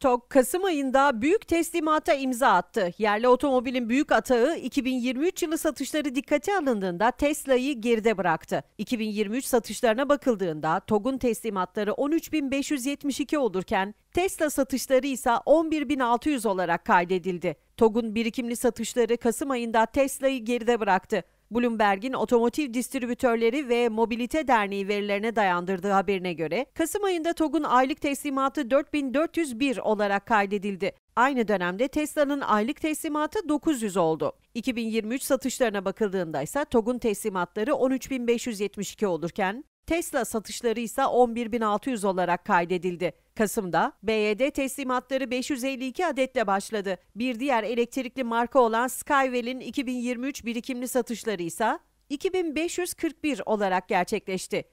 TOG Kasım ayında büyük teslimata imza attı. Yerli otomobilin büyük atağı 2023 yılı satışları dikkate alındığında Tesla'yı geride bıraktı. 2023 satışlarına bakıldığında TOG'un teslimatları 13.572 olurken Tesla satışları ise 11.600 olarak kaydedildi. TOG'un birikimli satışları Kasım ayında Tesla'yı geride bıraktı. Bloomberg'in Otomotiv Distribütörleri ve Mobilite Derneği verilerine dayandırdığı haberine göre Kasım ayında TOG'un aylık teslimatı 4401 olarak kaydedildi. Aynı dönemde Tesla'nın aylık teslimatı 900 oldu. 2023 satışlarına bakıldığında ise TOG'un teslimatları 13.572 olurken Tesla satışları ise 11.600 olarak kaydedildi. Kasım'da BYD teslimatları 552 adetle başladı. Bir diğer elektrikli marka olan Skywell'in 2023 birikimli satışları ise 2541 olarak gerçekleşti.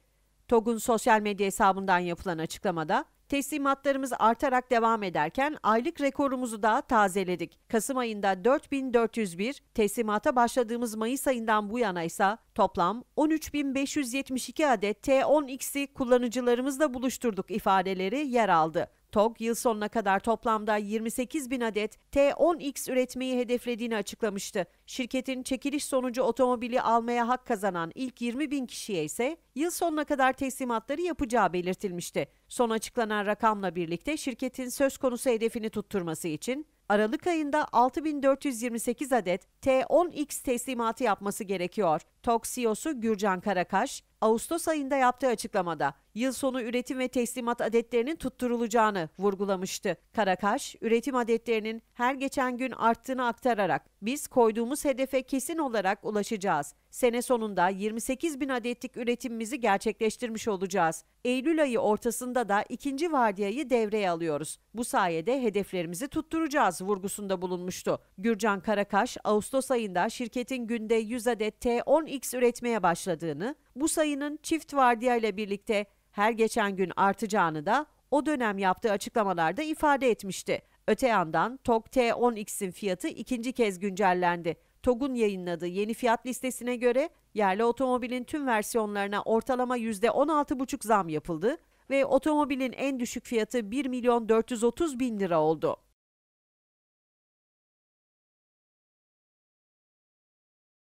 TOG'un sosyal medya hesabından yapılan açıklamada Teslimatlarımız artarak devam ederken aylık rekorumuzu da tazeledik. Kasım ayında 4401, teslimata başladığımız Mayıs ayından bu yana ise toplam 13572 adet T10X'i kullanıcılarımızla buluşturduk ifadeleri yer aldı. TOG yıl sonuna kadar toplamda 28 bin adet T10X üretmeyi hedeflediğini açıklamıştı. Şirketin çekiliş sonucu otomobili almaya hak kazanan ilk 20 bin kişiye ise yıl sonuna kadar teslimatları yapacağı belirtilmişti. Son açıklanan rakamla birlikte şirketin söz konusu hedefini tutturması için Aralık ayında 6428 adet T10X teslimatı yapması gerekiyor. Toksiyosu Gürcan Karakaş, Ağustos ayında yaptığı açıklamada yıl sonu üretim ve teslimat adetlerinin tutturulacağını vurgulamıştı. Karakaş, üretim adetlerinin her geçen gün arttığını aktararak biz koyduğumuz hedefe kesin olarak ulaşacağız. Sene sonunda 28 bin adetlik üretimimizi gerçekleştirmiş olacağız. Eylül ayı ortasında da ikinci vardiyayı devreye alıyoruz. Bu sayede hedeflerimizi tutturacağız vurgusunda bulunmuştu. Gürcan Karakaş, Ağustos ayında şirketin günde 100 adet T10 X üretmeye başladığını, bu sayının çift vardiya ile birlikte her geçen gün artacağını da o dönem yaptığı açıklamalarda ifade etmişti. Öte yandan TOG T10X'in fiyatı ikinci kez güncellendi. TOG'un yayınladığı yeni fiyat listesine göre yerli otomobilin tüm versiyonlarına ortalama %16,5 zam yapıldı ve otomobilin en düşük fiyatı 1 milyon 430 bin lira oldu.